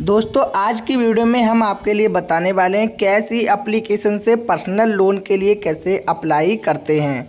दोस्तों आज की वीडियो में हम आपके लिए बताने वाले हैं कैसी एप्लीकेशन से पर्सनल लोन के लिए कैसे अप्लाई करते हैं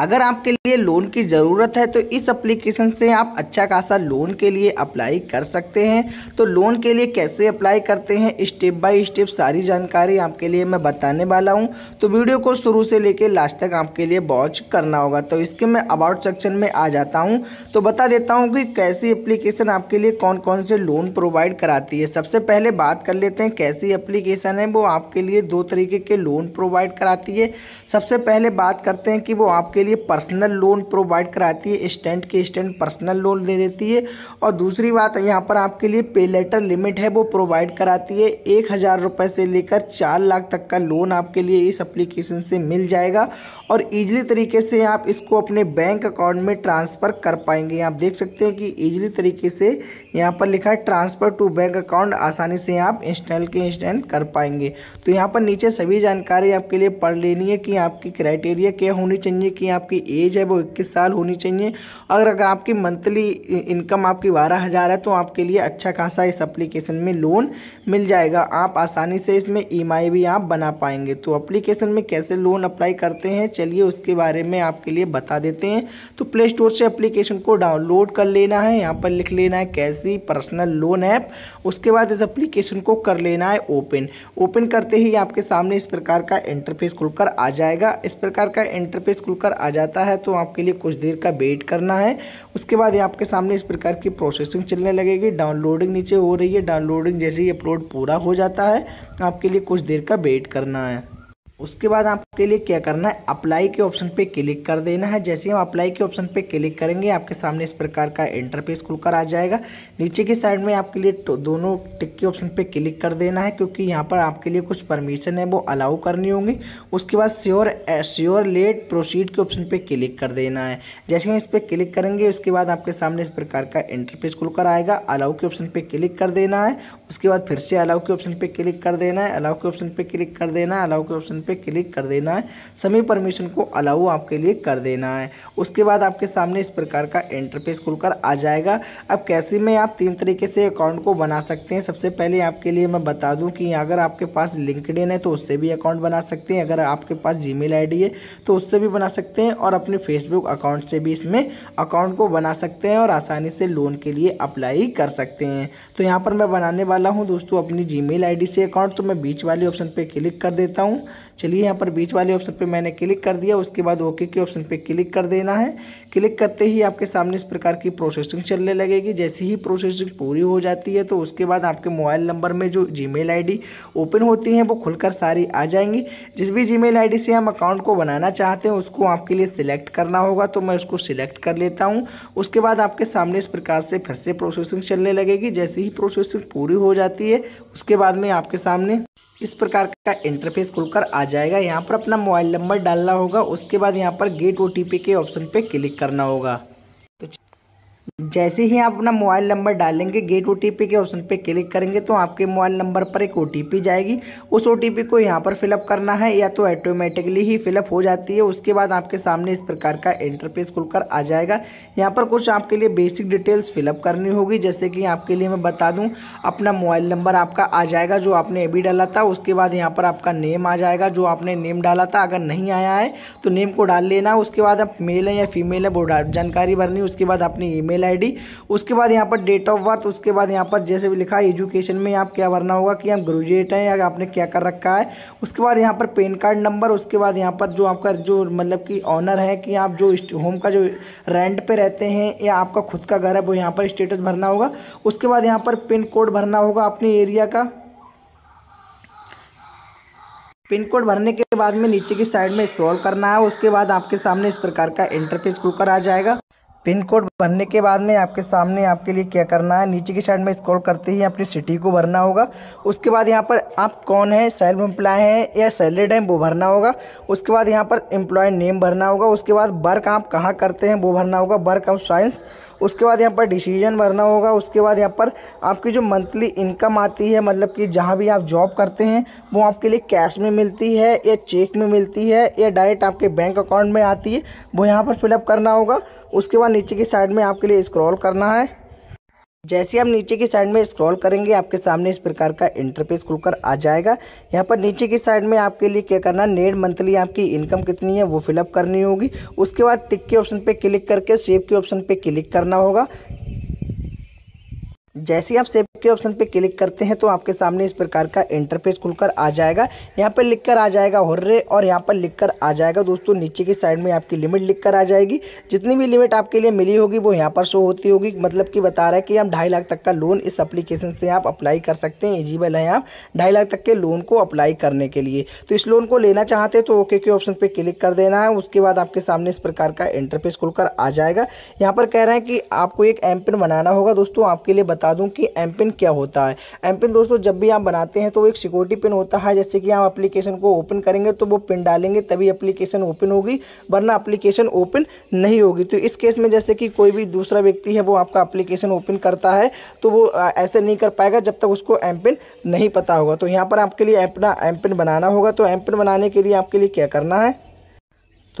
अगर आपके लिए लोन की ज़रूरत है तो इस एप्लीकेशन से आप अच्छा खासा लोन के लिए अप्लाई कर सकते हैं तो लोन के लिए कैसे अप्लाई करते हैं स्टेप बाय स्टेप सारी जानकारी आपके लिए मैं बताने वाला हूं तो वीडियो को शुरू से लेकर लास्ट तक आपके लिए वॉच करना होगा तो इसके मैं अबाउट सेक्शन में आ जाता हूँ तो बता देता हूँ कि कैसी अप्लीकेशन आपके लिए कौन कौन से लोन प्रोवाइड कराती है सबसे पहले बात कर लेते हैं कैसी अप्लीकेशन है वो आपके लिए दो तरीके के लोन प्रोवाइड कराती है सबसे पहले बात करते हैं कि वो आपके लिए लिए पर्सनल लोन प्रोवाइड कराती है स्टैंड के स्टैंड पर्सनल लोन दे देती है और दूसरी बात यहाँ पर आपके लिए पे लेटर लिमिट है वो प्रोवाइड कराती है एक हज़ार रुपये से लेकर चार लाख तक का लोन आपके लिए इस एप्लीकेशन से मिल जाएगा और इजीली तरीके से आप इसको अपने बैंक अकाउंट में ट्रांसफ़र कर पाएंगे आप देख सकते हैं कि इजीली तरीके से यहाँ पर लिखा है ट्रांसफ़र टू बैंक अकाउंट आसानी से आप इंस्टॉल के इंस्टॉल कर पाएंगे तो यहाँ पर नीचे सभी जानकारी आपके लिए पढ़ लेनी है कि आपकी क्राइटेरिया क्या होनी चाहिए कि आपकी एज है वो इक्कीस साल होनी चाहिए अगर अगर आपकी मंथली इनकम आपकी बारह हज़ार है तो आपके लिए अच्छा खासा इस अप्लीकेशन में लोन मिल जाएगा आप आसानी से इसमें ई e भी आप बना पाएंगे तो अप्लीकेशन में कैसे लोन अप्लाई करते हैं चलिए उसके बारे में आपके लिए बता देते हैं तो प्ले स्टोर से एप्लीकेशन को डाउनलोड कर लेना है यहाँ पर लिख लेना है कैसी पर्सनल लोन ऐप उसके बाद इस एप्लीकेशन को कर लेना है ओपन ओपन करते ही आपके सामने इस प्रकार का इंटरफेस खुलकर आ जाएगा इस प्रकार का इंटरफेस खुलकर आ जाता है तो आपके लिए कुछ देर का वेट करना है उसके बाद यहाँ आपके सामने इस प्रकार की प्रोसेसिंग चलने लगेगी डाउनलोडिंग नीचे हो रही है डाउनलोडिंग जैसे ही अपलोड पूरा हो जाता है आपके लिए कुछ देर का वेट करना है उसके बाद आप आपके लिए क्या करना है अप्लाई के ऑप्शन पे क्लिक कर देना है जैसे हम अप्लाई के ऑप्शन पे क्लिक करेंगे आपके सामने इस प्रकार का इंटरफेस खुलकर आ जाएगा नीचे की साइड में आपके लिए तो दोनों टिक के ऑप्शन पे क्लिक कर देना है क्योंकि यहाँ पर आपके लिए कुछ परमिशन है वो अलाउ करनी होंगी उसके बाद श्योर श्योर लेट प्रोसीड के ऑप्शन पर क्लिक कर देना है जैसे हम इस पर क्लिक करेंगे उसके बाद आपके सामने इस प्रकार का इंटरफेस खुलकर आएगा अलाउ के ऑप्शन पर क्लिक कर देना है उसके बाद फिर से अलाउ के ऑप्शन पर क्लिक कर देना है अलाउ के ऑप्शन पर क्लिक कर देना है अलाउ के ऑप्शन पर क्लिक कर देना देना है सभी परमिशन को अलाउ आपके लिए कर देना है उसके बाद आपके सामने इस प्रकार का इंटरफेस खुलकर आ जाएगा अब कैसे में आप तीन तरीके से अकाउंट को बना सकते हैं सबसे पहले आपके लिए मैं बता दूं कि अगर आपके पास लिंकडिन है तो उससे भी अकाउंट बना सकते हैं अगर आपके पास जी मेल है तो उससे भी बना सकते हैं और अपने फेसबुक अकाउंट से भी इसमें अकाउंट को बना सकते हैं और आसानी से लोन के लिए अप्लाई कर सकते हैं तो यहाँ पर मैं बनाने वाला हूँ दोस्तों अपनी जीमेल आईडी से अकाउंट तो मैं बीच वाले ऑप्शन पर क्लिक कर देता हूँ चलिए यहाँ पर बीच वाले ऑप्शन पे मैंने क्लिक कर दिया उसके बाद ओके के ऑप्शन पे क्लिक कर देना है क्लिक करते ही आपके सामने इस प्रकार की प्रोसेसिंग चलने लगेगी जैसे ही प्रोसेसिंग पूरी हो जाती है तो उसके बाद आपके मोबाइल नंबर में जो जी मेल ओपन होती हैं वो खुलकर सारी आ जाएंगी जिस भी जी मेल से हम अकाउंट को बनाना चाहते हैं उसको आपके लिए सिलेक्ट करना होगा तो मैं उसको सिलेक्ट कर लेता हूँ उसके बाद आपके सामने इस प्रकार से फिर से प्रोसेसिंग चलने लगेगी जैसे ही प्रोसेसिंग पूरी हो जाती है उसके बाद में आपके सामने इस प्रकार का इंटरफेस खुलकर आ जाएगा यहाँ पर अपना मोबाइल नंबर डालना होगा उसके बाद यहाँ पर गेट ओ के ऑप्शन पर क्लिक करना होगा जैसे ही आप अपना मोबाइल नंबर डालेंगे गेट ओ के ऑप्शन पर क्लिक करेंगे तो आपके मोबाइल नंबर पर एक ओ जाएगी उस ओ को यहाँ पर फिलअप करना है या तो ऑटोमेटिकली ही फिलअप हो जाती है उसके बाद आपके सामने इस प्रकार का इंटरफेस खुलकर आ जाएगा यहाँ पर कुछ आपके लिए बेसिक डिटेल्स फिलअप करनी होगी जैसे कि आपके लिए मैं बता दूँ अपना मोबाइल नंबर आपका आ जाएगा जो आपने अभी डाला था उसके बाद यहाँ पर आपका नेम आ जाएगा जो आपने नेम डाला था अगर नहीं आया है तो नेम को डाल लेना उसके बाद आप मेल है या फीमेल है वो जानकारी भरनी उसके बाद अपनी ई मेल आईडी उसके बाद यहाँ पर डेट ऑफ बर्थ उसके बाद यहाँ पर जैसे भी लिखा है एजुकेशन में आप क्या भरना होगा कि आप ग्रेजुएट हैं या आपने क्या कर रखा है उसके बाद यहाँ पर पेन कार्ड नंबर उसके बाद यहाँ पर जो आपका जो मतलब कि ऑनर है कि आप जो होम का जो रेंट पर रहते हैं या आपका खुद का घर है वो यहाँ पर स्टेटस भरना होगा उसके बाद यहाँ पर पिन कोड भरना होगा अपने एरिया का पिन कोड भरने के बाद में नीचे की साइड में स्क्रॉल करना है उसके बाद आपके सामने इस प्रकार का इंटरफेस कुकर आ जाएगा पिन कोड भरने के बाद में आपके सामने आपके लिए क्या करना है नीचे की साइड में स्क्रॉल करते ही अपनी सिटी को भरना होगा उसके बाद यहाँ पर आप कौन है सेल्फ एम्प्लॉय हैं या सैलरीड है वो भरना होगा उसके बाद यहाँ पर एम्प्लॉय नेम भरना होगा उसके बाद वर्क आप कहाँ करते हैं वो भरना होगा वर्क ऑफ साइंस उसके बाद यहाँ पर डिसीजन भरना होगा उसके बाद यहाँ पर आपकी जो मंथली इनकम आती है मतलब कि जहाँ भी आप जॉब करते हैं वो आपके लिए कैश में मिलती है या चेक में मिलती है या डायरेक्ट आपके बैंक अकाउंट में आती है वो यहाँ पर फिलअप करना होगा उसके बाद नीचे की साइड में आपके लिए स्क्रॉल करना है जैसे आप नीचे की साइड में स्क्रॉल करेंगे आपके सामने इस प्रकार का इंटरफेस खुलकर आ जाएगा यहाँ पर नीचे की साइड में आपके लिए क्या करना नेट मंथली आपकी इनकम कितनी है वो फिलअप करनी होगी उसके बाद टिक के ऑप्शन पे क्लिक करके सेव के ऑप्शन पे क्लिक करना होगा जैसे आप सेव के ऑप्शन पे क्लिक करते हैं तो आपके सामने इस प्रकार का इंटरफेस खुलकर आ जाएगा यहाँ पर लिखकर आ जाएगा हर्रे और यहाँ पर लिखकर आ जाएगा दोस्तों नीचे की साइड में आपकी लिमिट लिखकर आ जाएगी जितनी भी लिमिट आपके लिए मिली होगी वो यहाँ पर शो होती होगी मतलब कि बता रहा है कि हम ढाई लाख तक का लोन इस अप्लीकेशन से आप अप्लाई कर सकते हैं एलिजिबल हैं आप ढाई लाख तक के लोन को अप्लाई करने के लिए तो इस लोन को लेना चाहते हैं तो ओके के ऑप्शन पर क्लिक कर देना है उसके बाद आपके सामने इस प्रकार का इंटरफेस खुलकर आ जाएगा यहाँ पर कह रहे हैं कि आपको एक एम पिन बनाना होगा दोस्तों आपके लिए बता दूं कि एम पिन क्या होता है एम पिन दोस्तों जब भी आप बनाते हैं तो एक सिक्योरिटी पिन होता है जैसे कि आप एप्लीकेशन को ओपन करेंगे तो वो पिन डालेंगे तभी एप्लीकेशन ओपन होगी वरना एप्लीकेशन ओपन नहीं होगी तो इस केस में जैसे कि कोई भी दूसरा व्यक्ति है वो आपका एप्लीकेशन ओपन करता है तो वो ऐसे नहीं कर पाएगा जब तक उसको एम पिन नहीं पता होगा तो यहाँ पर आपके लिए अपना एम पिन बनाना होगा तो एम पिन बनाने के लिए आपके लिए क्या करना है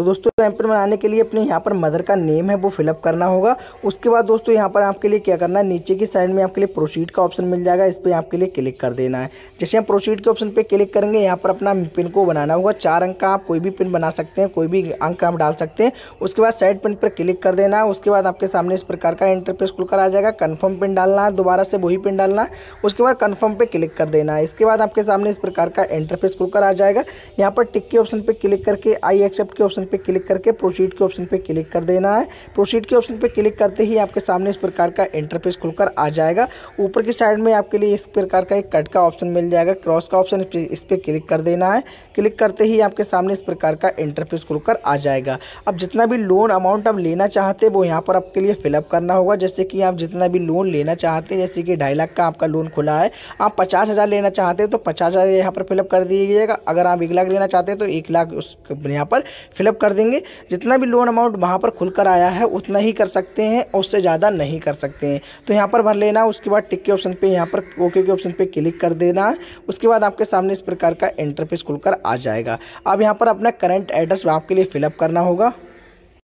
तो दोस्तों टेम्पल पर बनाने के लिए अपने यहाँ पर मदर का नेम है वो फिलअप करना होगा उसके बाद दोस्तों यहाँ पर आपके लिए क्या करना है नीचे की साइड में आपके लिए प्रोसीड का ऑप्शन मिल जाएगा इस पर आपके लिए क्लिक कर देना है जैसे हम प्रोसीड के ऑप्शन पर क्लिक करेंगे यहाँ पर अपना पिन को बनाना होगा चार अंक का आप कोई भी पिन बना सकते हैं कोई भी अंक आप डाल सकते हैं उसके बाद साइड पिन पर क्लिक कर देना है उसके बाद आपके सामने इस प्रकार का इंटरफेस खुलकर आ जाएगा कन्फर्म पिन डालना है दोबारा से वही पिन डालना है उसके बाद कन्फर्म पर क्लिक कर देना है इसके बाद आपके सामने इस प्रकार का इंटरफेस खुलकर आ जाएगा यहाँ पर टिक के ऑप्शन पर क्लिक करके आई एक्सेप्ट के ऑप्शन पे क्लिक करके प्रोसीड के ऑप्शन पे क्लिक कर देना है प्रोसीड के ऑप्शन पे क्लिक करते ही आपके सामने इस प्रकार का इंटरफेस खुलकर आ जाएगा ऊपर की साइड में आपके लिए इस प्रकार का एक कट का ऑप्शन मिल जाएगा क्रॉस का ऑप्शन इस पर क्लिक कर देना है क्लिक करते ही आपके सामने इस प्रकार का इंटरफेस खुलकर आ जाएगा अब जितना भी लोन अमाउंट आप लेना चाहते हैं वो यहाँ पर आपके लिए फिलअप करना होगा जैसे कि आप जितना भी लोन लेना चाहते हैं जैसे कि ढाई लाख का आपका लोन खुला है आप पचास हज़ार लेना चाहते हैं तो पचास हज़ार यहाँ पर फिलअप कर दीजिएगा अगर आप एक लाख लेना चाहते हैं तो एक लाख उस यहाँ पर फिलअप फिलअप कर देंगे जितना भी लोन अमाउंट वहाँ पर खुलकर आया है उतना ही कर सकते हैं और उससे ज़्यादा नहीं कर सकते हैं तो यहाँ पर भर लेना उसके बाद टिक के ऑप्शन पे यहाँ पर ओके के ऑप्शन पे क्लिक कर देना उसके बाद आपके सामने इस प्रकार का इंटरफेस खुलकर आ जाएगा अब यहाँ पर अपना करंट एड्रेस आपके लिए फिलअप करना होगा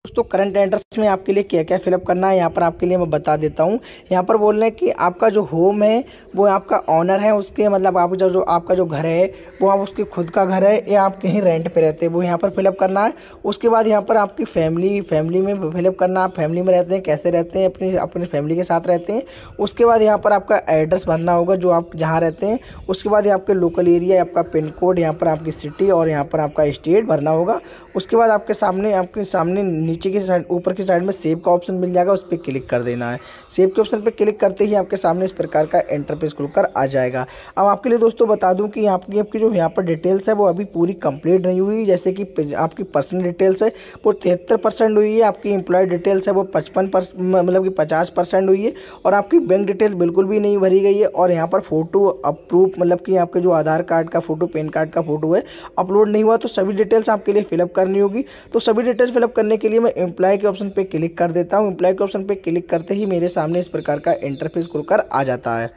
दोस्तों करंट एड्रेस में आपके लिए क्या क्या फिलअप करना है यहाँ पर आपके लिए मैं बता देता हूँ यहाँ पर बोल रहे हैं कि आपका जो होम है वो आपका ऑनर है उसके मतलब आप जो जो आपका जो घर है वो आप उसके खुद का घर है या आप कहीं रेंट पे रहते हैं वो यहाँ पर फिलअप करना है उसके बाद यहाँ पर आपकी फैमिली फैमिली में फिलअप करना आप फैमिली में रहते हैं कैसे रहते हैं अपनी अपनी फैमिली के साथ रहते हैं उसके बाद यहाँ पर आपका एड्रेस भरना होगा जो आप जहाँ रहते हैं उसके बाद यहाँ आपके लोकल एरिया आपका पिन कोड यहाँ पर आपकी सिटी और यहाँ पर आपका स्टेट भरना होगा उसके बाद आपके सामने आपके सामने नीचे की साइड ऊपर की साइड में सेव का ऑप्शन मिल जाएगा उस पर क्लिक कर देना है सेव के ऑप्शन पर क्लिक करते ही आपके सामने इस प्रकार का इंटरफेस खुलकर आ जाएगा अब आपके लिए दोस्तों बता दूँ कि आपकी आपकी जो यहाँ पर डिटेल्स है वो अभी पूरी कंप्लीट नहीं हुई जैसे कि आपकी पर्सनल डिटेल्स है वो तिहत्तर परसेंट हुई है आपकी एम्प्लॉय डिटेल्स है वो पचपन मतलब कि पचास परसेंट हुई है और आपकी बैंक डिटेल्स बिल्कुल भी नहीं भरी गई है और यहाँ पर फोटो अप्रूव मतलब कि आपके जो आधार कार्ड का फोटो पैन कार्ड का फोटो है अपलोड नहीं हुआ तो सभी डिटेल्स आपके लिए फिलअप करनी होगी तो सभी डिटेल्स फिलअप करने के लिए मैं एम्प्लॉय के ऑप्शन पे क्लिक कर देता हूँ एम्प्लॉय के ऑप्शन पे क्लिक करते ही मेरे सामने इस प्रकार का इंटरफेस खुलकर आ जाता है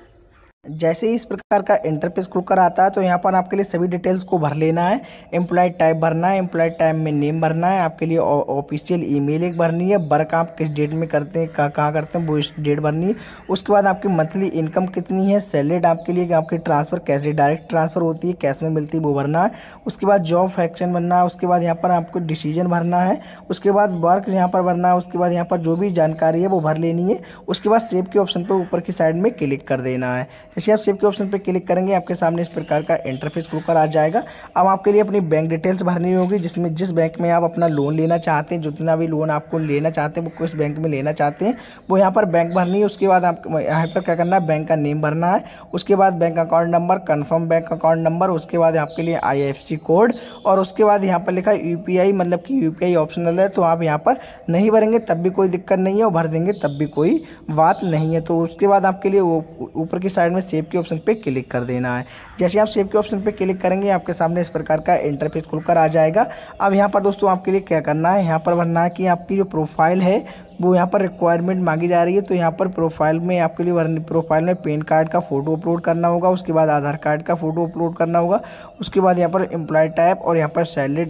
जैसे ही इस प्रकार का इंटरफेस खुलकर आता है तो यहाँ पर आपके लिए सभी डिटेल्स को भर लेना है एम्प्लॉय टाइप भरना है एम्प्लॉय टाइप में नेम भरना है आपके लिए ऑफिशियल ईमेल एक भरनी है वर्क आप किस डेट में करते हैं कहाँ कहाँ करते हैं वो इस डेट भरनी है उसके बाद आपकी मंथली इनकम कितनी है सैलरी आपके लिए आपकी ट्रांसफ़र कैसे डायरेक्ट ट्रांसफ़र होती है कैश में मिलती है वो भरना है उसके बाद जॉब फैक्शन भरना है उसके बाद यहाँ पर आपको डिसीजन भरना है उसके बाद वर्क यहाँ पर भरना है उसके बाद यहाँ पर जो भी जानकारी है वो भर लेनी है उसके बाद सेव के ऑप्शन पर ऊपर की साइड में क्लिक कर देना है जैसे आप सेव के ऑप्शन पर क्लिक करेंगे आपके सामने इस प्रकार का इंटरफेस खुलकर आ जाएगा अब आपके लिए अपनी बैंक डिटेल्स भरनी होगी जिसमें जिस बैंक में आप अपना लोन लेना चाहते हैं जितना भी लोन आपको लेना चाहते हैं वो किस बैंक में लेना चाहते हैं वो यहाँ पर बैंक भरनी है उसके बाद आप यहाँ पर क्या करना है बैंक का नेम भरना है उसके बाद bank account number confirm bank account number उसके बाद आपके लिए आई कोड और उसके बाद यहाँ पर लिखा है यू मतलब कि यू ऑप्शनल है तो आप यहाँ पर नहीं भरेंगे तब भी कोई दिक्कत नहीं है और भर देंगे तब भी कोई बात नहीं है तो उसके बाद आपके लिए ऊपर की साइड में सेव के ऑप्शन पे क्लिक कर देना है जैसे आप सेव के ऑप्शन पे क्लिक करेंगे आपके सामने इस प्रकार का इंटरफेस खुलकर आ जाएगा अब यहाँ पर दोस्तों आपके लिए क्या करना है यहाँ पर भरना है कि आपकी जो प्रोफाइल है वो यहाँ पर रिक्वायरमेंट मांगी जा रही है तो यहाँ पर प्रोफाइल में आपके लिए प्रोफाइल में पेन कार्ड का फ़ोटो अपलोड करना होगा उसके बाद आधार कार्ड का फ़ोटो अपलोड करना होगा उसके बाद यहाँ पर एम्प्लॉय टाइप और यहाँ पर सैलरी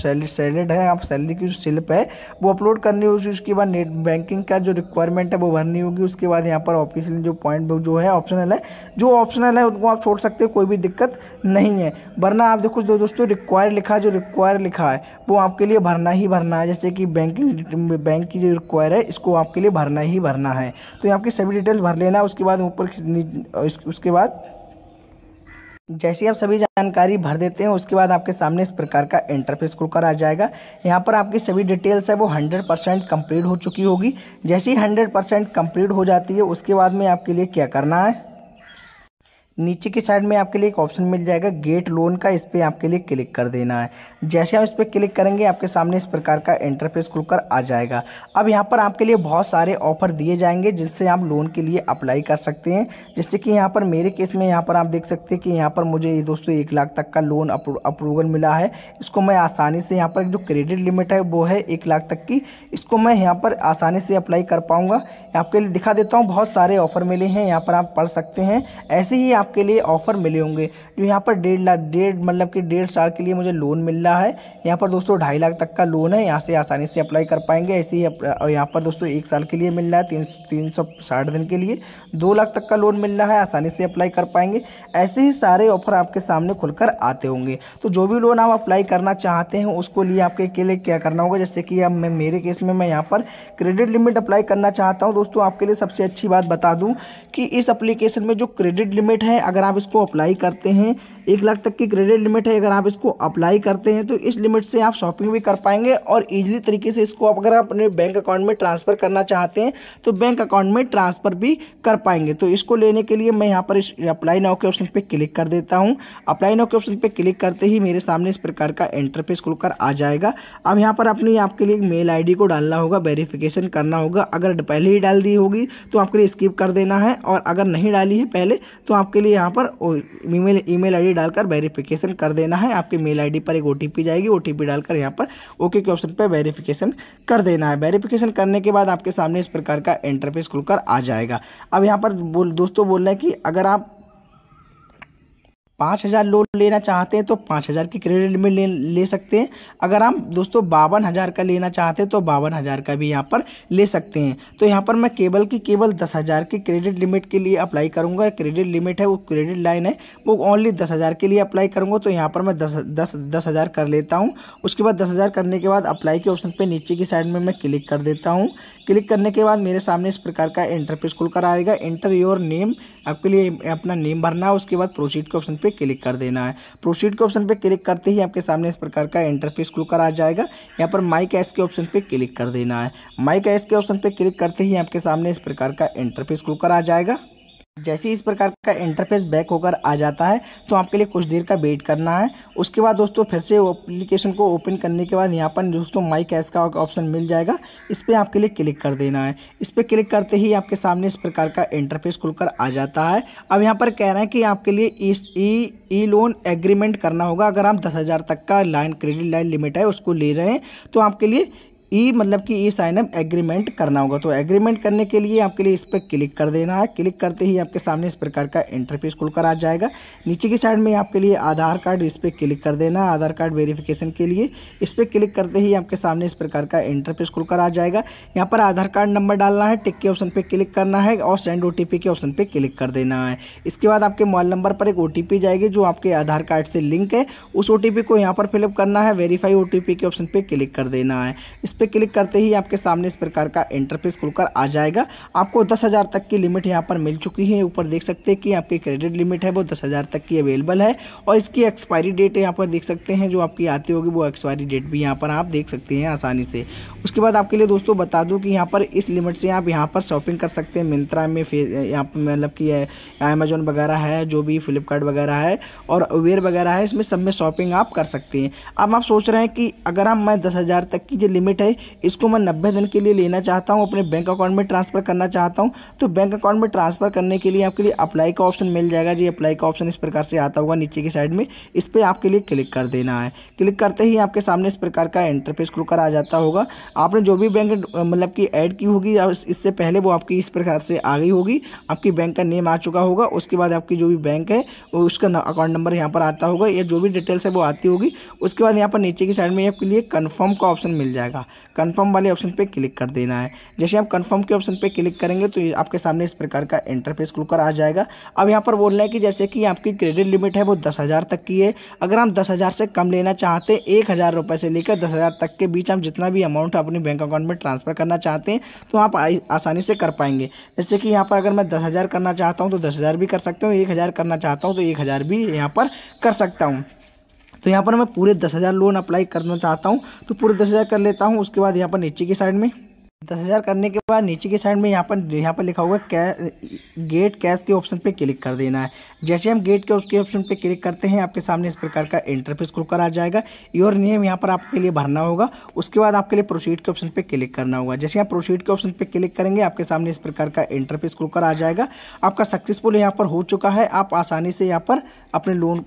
सैलरी सैलरी है आप सैलरी की जो स्लिप है वो अपलोड करनी होगी उसके बाद नेट बैंकिंग का जो रिक्वायरमेंट है वो भरनी होगी उसके बाद यहाँ पर ऑफिशियल जो पॉइंट जो है ऑप्शनल है जो ऑप्शनल है उनको आप छोड़ सकते हैं कोई भी दिक्कत नहीं है वरना आप देखो दो दोस्तों रिक्वायर लिखा जो रिक्वायर लिखा है वो आपके लिए भरना ही भरना है जैसे कि बैंकिंग बैंक की जो रिक्वायर फायर है इसको आपके लिए भरना ही भरना है तो यहाँ की सभी डिटेल्स भर लेना उसके बाद ऊपर उसके बाद जैसे आप सभी जानकारी भर देते हैं उसके बाद आपके सामने इस प्रकार का इंटरफेस खुलकर आ जाएगा यहाँ पर आपकी सभी डिटेल्स है वो 100 परसेंट कम्प्लीट हो चुकी होगी जैसे ही 100 परसेंट कम्प्लीट हो जाती है उसके बाद में आपके लिए क्या करना है नीचे की साइड में आपके लिए एक ऑप्शन मिल जाएगा गेट लोन का इस पर आपके लिए क्लिक कर देना है जैसे आप इस पर क्लिक करेंगे आपके सामने इस प्रकार का इंटरफेस खुलकर आ जाएगा अब यहाँ पर आपके लिए बहुत सारे ऑफर दिए जाएंगे जिससे आप लोन के लिए अप्लाई कर सकते हैं जैसे कि यहाँ पर मेरे केस में यहाँ पर आप देख सकते हैं कि यहाँ पर मुझे दोस्तों एक लाख तक का लोन अप्रूवल मिला है इसको मैं आसानी से यहाँ पर जो क्रेडिट लिमिट है वो है एक लाख तक की इसको मैं यहाँ पर आसानी से अप्लाई कर पाऊँगा आपके लिए दिखा देता हूँ बहुत सारे ऑफर मिले हैं यहाँ पर आप पढ़ सकते हैं ऐसे ही आप आपके लिए ऑफर मिले होंगे जो यहाँ पर डेढ़ लाख डेढ़ मतलब कि डेढ़ साल के लिए मुझे लोन मिल रहा है यहाँ पर दोस्तों ढाई लाख तक का लोन है यहाँ से आसानी से अप्लाई कर पाएंगे ऐसे ही यहाँ पर दोस्तों एक साल के लिए मिल रहा है तीन तीन सौ साठ दिन के लिए दो लाख तक का लोन मिल रहा है आसानी से अप्लाई कर पाएंगे ऐसे ही सारे ऑफर आपके सामने खुलकर आते होंगे तो जो भी लोन आप अप्लाई करना चाहते हैं उसको लिए आपके के लिए क्या करना होगा जैसे कि अब मैं मेरे केस में मैं यहाँ पर क्रेडिट लिमिट अप्लाई करना चाहता हूँ दोस्तों आपके लिए सबसे अच्छी बात बता दूँ कि इस अप्लीकेशन में जो क्रेडिट लिमिट है है अगर आप इसको अप्लाई करते हैं एक लाख तक की क्रेडिट लिमिट है अगर आप इसको अप्लाई करते हैं तो इस लिमिट से आप शॉपिंग भी कर पाएंगे और ईजिली तरीके से इसको आप अगर आप अपने बैंक अकाउंट में ट्रांसफ़र करना चाहते हैं तो बैंक अकाउंट में ट्रांसफ़र भी कर पाएंगे तो इसको लेने के लिए मैं यहाँ पर इस अप्लाई नाउ के ऑप्शन पर क्लिक कर देता हूँ अप्लाई नाउ के ऑप्शन पर क्लिक करते ही मेरे सामने इस प्रकार का इंटरफेस खुलकर आ जाएगा अब यहाँ पर अपनी आपके लिए मेल आई को डालना होगा वेरीफिकेशन करना होगा अगर पहले ही डाल दी होगी तो आपके लिए स्किप कर देना है और अगर नहीं डाली है पहले तो आपके लिए यहाँ पर ईमेल ईमेल आईडी डालकर वेरिफिकेशन कर देना है आपके मेल आईडी पर एक ओटीपी जाएगी ओटीपी डालकर यहाँ पर ओके के ऑप्शन पर वेरिफिकेशन कर देना है वेरिफिकेशन करने के बाद आपके सामने इस प्रकार का इंटरफेस खुलकर आ जाएगा अब यहाँ पर बोल दोस्तों बोल रहे हैं कि अगर आप पाँच हज़ार लोन लेना चाहते हैं तो पाँच हज़ार की क्रेडिट लिमिट ले ले सकते हैं अगर आप दोस्तों बावन हज़ार का लेना चाहते हैं तो बावन हज़ार का भी यहाँ पर ले सकते हैं तो यहाँ पर मैं केबल की केवल दस हज़ार की क्रेडिट लिमिट के लिए अप्लाई करूँगा क्रेडिट लिमिट है वो क्रेडिट लाइन है वो ओनली दस हज़ार के लिए अप्लाई करूँगा तो यहाँ पर मैं दस दस दस हज़ार कर लेता हूँ उसके बाद दस हज़ार करने के बाद अप्लाई के ऑप्शन पर नीचे की साइड में मैं क्लिक कर देता हूँ क्लिक करने के बाद मेरे सामने इस प्रकार का इंटरफेस कर आएगा इंटर योर नेम आपके लिए अपना नेम भरना है उसके बाद प्रोसीड के ऑप्शन पे क्लिक कर देना है प्रोसीड के ऑप्शन पे क्लिक करते ही आपके सामने इस प्रकार का इंटरफेस कर आ जाएगा यहाँ पर माई कैश के ऑप्शन पे क्लिक कर देना है माई कैश के ऑप्शन पे क्लिक करते ही आपके सामने इस प्रकार का इंटरफेस खुलकर आ जाएगा जैसे ही इस प्रकार का इंटरफेस बैक होकर आ जाता है तो आपके लिए कुछ देर का वेट करना है उसके बाद दोस्तों फिर से एप्लीकेशन को ओपन करने के बाद यहाँ पर दोस्तों माई कैश का ऑप्शन मिल जाएगा इस पर आपके लिए क्लिक कर देना है इस पर क्लिक करते ही आपके सामने इस प्रकार का इंटरफेस खुलकर आ जाता है अब यहाँ पर कह रहे हैं कि आपके लिए इस ई ई लोन एग्रीमेंट करना होगा अगर आप दस हज़ार तक का लाइन क्रेडिट लाइन लिमिट है उसको ले रहे हैं तो आपके लिए ई मतलब कि ई साइनअप एग्रीमेंट करना होगा तो एग्रीमेंट करने के लिए आपके लिए इस पर क्लिक कर देना है क्लिक करते ही आपके सामने इस प्रकार का इंटरफेस खुलकर आ जाएगा नीचे की साइड में आपके लिए आधार कार्ड इस पर क्लिक कर देना है आधार कार्ड वेरिफिकेशन के लिए इस पर क्लिक करते ही आपके सामने इस प्रकार का इंटरफेस खुलकर आ जाएगा यहाँ पर आधार कार्ड नंबर डालना है टिक के ऑप्शन पर क्लिक करना है और सेंड ओ के ऑप्शन पर क्लिक कर देना है इसके बाद आपके मोबाइल नंबर पर एक ओ जाएगी जो आपके आधार कार्ड से लिंक है उस ओ को यहाँ पर फिलअप करना है वेरीफाई ओ के ऑप्शन पर क्लिक कर देना है इस पर क्लिक करते ही आपके सामने इस प्रकार का इंटरफेस खुलकर आ जाएगा आपको दस हज़ार तक की लिमिट यहाँ पर मिल चुकी है ऊपर देख सकते हैं कि आपकी क्रेडिट लिमिट है वो दस हज़ार तक की अवेलेबल है और इसकी एक्सपायरी डेट यहाँ पर देख सकते हैं जो आपकी आती होगी वो एक्सपायरी डेट भी यहाँ पर आप देख सकते हैं आसानी से उसके बाद आपके लिए दोस्तों बता दूँ कि यहाँ पर इस लिमिट से आप यहाँ पर शॉपिंग कर सकते हैं मिंत्रा में फे यहाँ पर मतलब कि अमेजोन वगैरह है जो भी फ्लिपकार्ट वगैरह है और उबेर वगैरह है इसमें सब में शॉपिंग आप कर सकते हैं अब आप सोच रहे हैं कि अगर हम मैं दस हज़ार तक की जो लिमिट है है इसको मैं नब्बे दिन के लिए लेना चाहता हूँ अपने बैंक अकाउंट में ट्रांसफ़र करना चाहता हूँ तो बैंक अकाउंट में ट्रांसफ़र करने के लिए आपके लिए अप्लाई का ऑप्शन मिल जाएगा जी अप्लाई का ऑप्शन इस प्रकार से आता होगा नीचे की साइड में इस पर आपके लिए क्लिक कर देना है क्लिक करते ही आपके सामने इस प्रकार का इंटरफेस खुलकर आ जाता होगा आपने जो भी बैंक मतलब कि ऐड की होगी इससे पहले वो आपकी इस प्रकार से आ गई होगी आपकी बैंक का नेम आ चुका होगा उसके बाद आपकी जो भी बैंक है उसका अकाउंट नंबर यहाँ पर आता होगा या जो भी डिटेल्स है वो आती होगी उसके बाद यहाँ पर नीचे की साइड में आपके लिए कन्फर्म का ऑप्शन मिल जाएगा कन्फर्म वाले ऑप्शन पे क्लिक कर देना है जैसे आप कन्फर्म के ऑप्शन पे क्लिक करेंगे तो आपके सामने इस प्रकार का इंटरफेस खुलकर आ जाएगा अब यहाँ पर बोलना है कि जैसे कि आपकी क्रेडिट लिमिट है वो दस हज़ार तक की है अगर हम दस हज़ार से कम लेना चाहते हैं एक हज़ार रुपये से लेकर दस हज़ार तक के बीच हम जितना भी अमाउंट अपने बैंक अकाउंट में ट्रांसफ़र करना चाहते हैं तो आप आसानी से कर पाएंगे जैसे कि यहाँ पर अगर मैं दस हज़ार करना चाहता हूँ तो दस हज़ार भी कर सकता हूँ एक हज़ार करना चाहता हूँ तो एक हज़ार भी यहाँ पर कर सकता हूँ तो यहाँ पर मैं पूरे दस हज़ार लोन अप्लाई करना चाहता हूँ तो पूरे दस हज़ार कर लेता हूँ उसके बाद यहाँ पर नीचे की साइड में दस हज़ार करने के बाद नीचे की साइड में यहाँ पर यहाँ पर लिखा हुआ कै गेट कैश के ऑप्शन पे क्लिक कर देना है जैसे हम गेट के उसके ऑप्शन पे क्लिक करते हैं आपके सामने इस प्रकार का इंटरफेस खुलकर आ जाएगा योर नेम यहाँ पर आपके लिए भरना होगा उसके बाद आपके लिए प्रोसीड के ऑप्शन पे क्लिक करना होगा जैसे आप प्रोसीड के ऑप्शन पर क्लिक करेंगे आपके सामने इस प्रकार का इंटरफेस खुलकर आ जाएगा आपका सक्सेसफुल यहाँ पर हो चुका है आप आसानी से यहाँ पर अपने लोन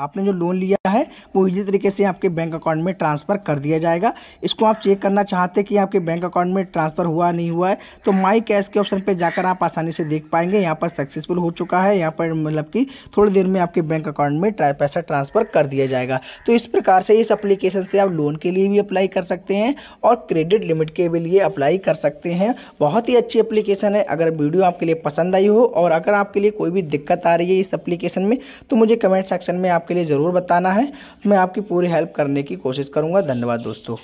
आपने जो लोन लिया है वो इजी तरीके से आपके बैंक अकाउंट में ट्रांसफ़र कर दिया जाएगा इसको आप चेक करना चाहते हैं कि आपके बैंक अकाउंट में ट्रांसफ़र हुआ नहीं हुआ है तो माई कैश के ऑप्शन पर जाकर आप आसानी से देख पाएंगे यहाँ पर सक्सेसफुल हो चुका है यहाँ पर मतलब कि थोड़ी देर में आपके बैंक अकाउंट में ट्रा, पैसा ट्रांसफ़र कर दिया जाएगा तो इस प्रकार से इस अप्लीकेशन से आप लोन के लिए भी अप्लाई कर सकते हैं और क्रेडिट लिमिट के लिए अप्लाई कर सकते हैं बहुत ही अच्छी अप्लीकेशन है अगर वीडियो आपके लिए पसंद आई हो और अगर आपके लिए कोई भी दिक्कत आ रही है इस अप्लीकेशन में तो मुझे कमेंट सेक्शन में आप आपके लिए ज़रूर बताना है मैं आपकी पूरी हेल्प करने की कोशिश करूँगा धन्यवाद दोस्तों